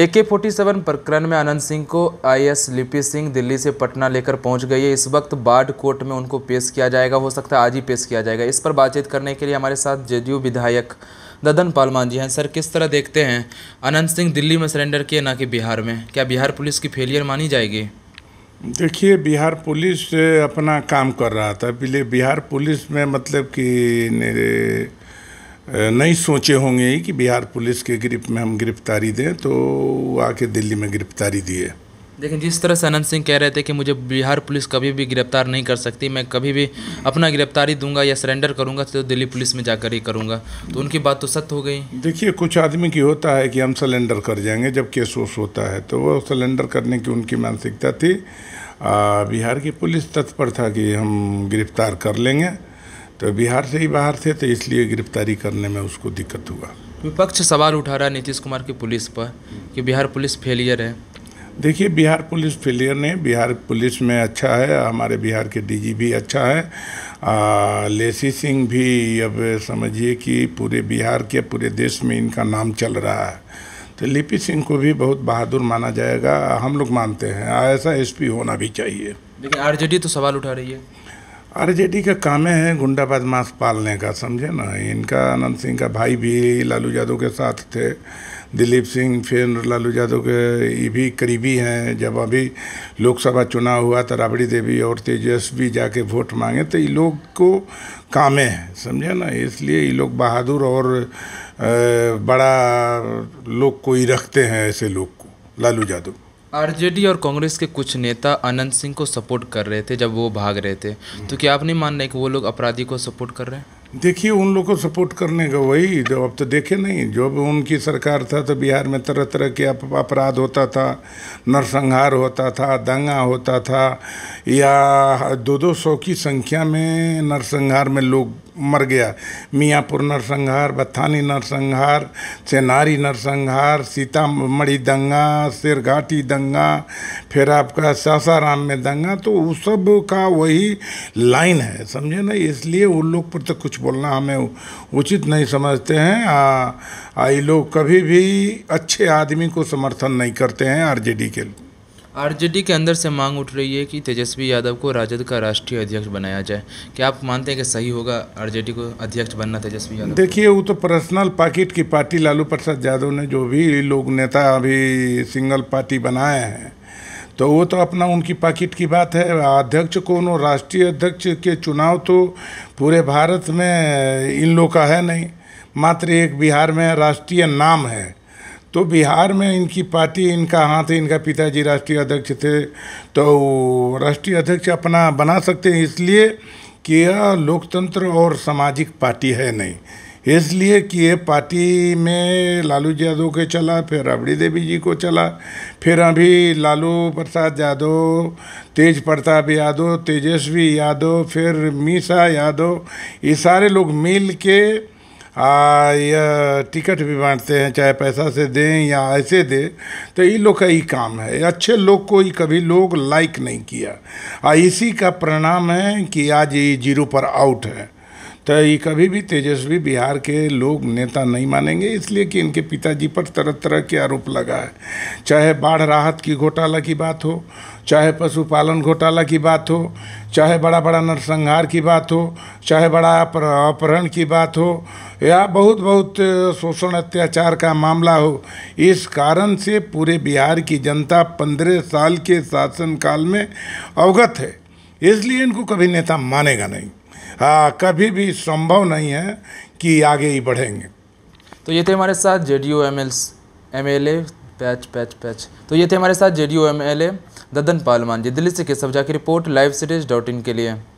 ए के forty seven प्रकरण में आनंद सिंह को एस लिपि सिंह दिल्ली से पटना लेकर पहुंच गई है इस वक्त बाढ़ कोर्ट में उनको पेश किया जाएगा हो सकता है आज ही पेश किया जाएगा इस पर बातचीत करने के लिए हमारे साथ जेडीयू विधायक ददन पाल मांझी हैं सर किस तरह देखते हैं अनंत सिंह दिल्ली में सरेंडर किए ना कि बिहार में क्या बिहार पुलिस की फेलियर मानी जाएगी देखिए बिहार पुलिस अपना काम कर रहा था बिहार पुलिस में मतलब कि नहीं सोचे होंगे कि बिहार पुलिस के ग्रिप में हम गिरफ्तारी दें तो आके दिल्ली में गिरफ्तारी दिए लेकिन जिस तरह से अनंत सिंह कह रहे थे कि मुझे बिहार पुलिस कभी भी गिरफ्तार नहीं कर सकती मैं कभी भी अपना गिरफ्तारी दूंगा या सरेंडर करूंगा तो दिल्ली पुलिस में जाकर ही करूंगा तो उनकी बात तो सत्य हो गई देखिए कुछ आदमी की होता है कि हम सरेंडर कर जाएंगे जब केस वोस होता है तो वो सरेंडर करने की उनकी मानसिकता थी आ, बिहार की पुलिस तत्पर था कि हम गिरफ्तार कर लेंगे तो बिहार से ही बाहर थे तो इसलिए गिरफ्तारी करने में उसको दिक्कत हुआ विपक्ष सवाल उठा रहा नीतीश कुमार की पुलिस पर कि बिहार पुलिस फेलियर है देखिए बिहार पुलिस फेलियर नहीं बिहार पुलिस में अच्छा है हमारे बिहार के डीजी भी अच्छा है आ, लेसी सिंह भी अब समझिए कि पूरे बिहार के पूरे देश में इनका नाम चल रहा है तो लिपि सिंह को भी बहुत बहादुर माना जाएगा हम लोग मानते हैं ऐसा एसपी होना भी चाहिए लेकिन आरजेडी तो सवाल उठा रही है आरजेडी का काम है गुंडा बदमाश पालने का समझे ना इनका आनंद सिंह का भाई भी लालू यादव के साथ थे दिलीप सिंह फिर लालू यादव के ये भी करीबी हैं जब अभी लोकसभा चुनाव हुआ तो राबड़ी देवी और तेजस्वी जाके वोट मांगे तो ये लोग को कामें हैं समझे ना इसलिए ये लोग बहादुर और बड़ा लोग को ही रखते हैं ऐसे लोग को लालू यादव आरजेडी और कांग्रेस के कुछ नेता अनंत सिंह को सपोर्ट कर रहे थे जब वो भाग रहे थे तो क्या आप नहीं मान रहे कि वो लोग अपराधी को सपोर्ट कर रहे हैं देखिए उन लोग को सपोर्ट करने का वही जब अब तो देखे नहीं जब उनकी सरकार था तो बिहार में तरह तरह के अपराध होता था नरसंहार होता था दंगा होता था या दो दो सौ की संख्या में नरसंहार में लोग मर गया मियाँपुर नरसंहार बत्थानी नरसंहार चेनारी नरसंहार सीतामढ़ी दंगा सिरघाटी दंगा फिर आपका सासाराम में दंगा तो उस सब का वही लाइन है समझे ना इसलिए उन लोग पर तो कुछ बोलना हमें उचित नहीं समझते हैं आई ये लोग कभी भी अच्छे आदमी को समर्थन नहीं करते हैं आरजेडी के लिए आरजेडी के अंदर से मांग उठ रही है कि तेजस्वी यादव को राजद का राष्ट्रीय अध्यक्ष बनाया जाए क्या आप मानते हैं कि सही होगा आरजेडी को अध्यक्ष बनना तेजस्वी यादव देखिए वो तो पर्सनल पाकिट की पार्टी लालू प्रसाद यादव ने जो भी लोग नेता अभी सिंगल पार्टी बनाए हैं तो वो तो अपना उनकी पाकिट की बात है अध्यक्ष को राष्ट्रीय अध्यक्ष के चुनाव तो पूरे भारत में इन लोग का है नहीं मात्र एक बिहार में राष्ट्रीय नाम है तो बिहार में इनकी पार्टी इनका हाथ है इनका पिताजी राष्ट्रीय अध्यक्ष थे तो राष्ट्रीय अध्यक्ष अपना बना सकते हैं इसलिए कि यह लोकतंत्र और सामाजिक पार्टी है नहीं इसलिए कि ये पार्टी में लालू यादव के चला फिर राबड़ी देवी जी को चला फिर अभी लालू प्रसाद यादव तेज प्रताप यादव तेजस्वी यादव फिर मीसा यादव ये सारे लोग मिल के या टिकट भी बांटते हैं चाहे पैसा से दें या ऐसे दें तो ये लोग का ही काम है अच्छे लोग को ही कभी लोग लाइक नहीं किया और इसी का परिणाम है कि आज ये जीरो पर आउट है तो ये कभी भी तेजस्वी बिहार के लोग नेता नहीं मानेंगे इसलिए कि इनके पिताजी पर तरह तरह के आरोप लगा है चाहे बाढ़ राहत की घोटाला की बात हो चाहे पशुपालन घोटाला की बात हो चाहे बड़ा बड़ा नरसंहार की बात हो चाहे बड़ा अपहरण की बात हो या बहुत बहुत शोषण अत्याचार का मामला हो इस कारण से पूरे बिहार की जनता पंद्रह साल के शासनकाल में अवगत है इसलिए इनको कभी नेता मानेगा नहीं आ, कभी भी संभव नहीं है कि आगे ही बढ़ेंगे तो ये थे हमारे साथ J D O M L M L A पैच पैच पैच तो ये थे हमारे साथ J D O M L A Dadan Pahalwan ji Delhi से केसव झा की report live series dot in के लिए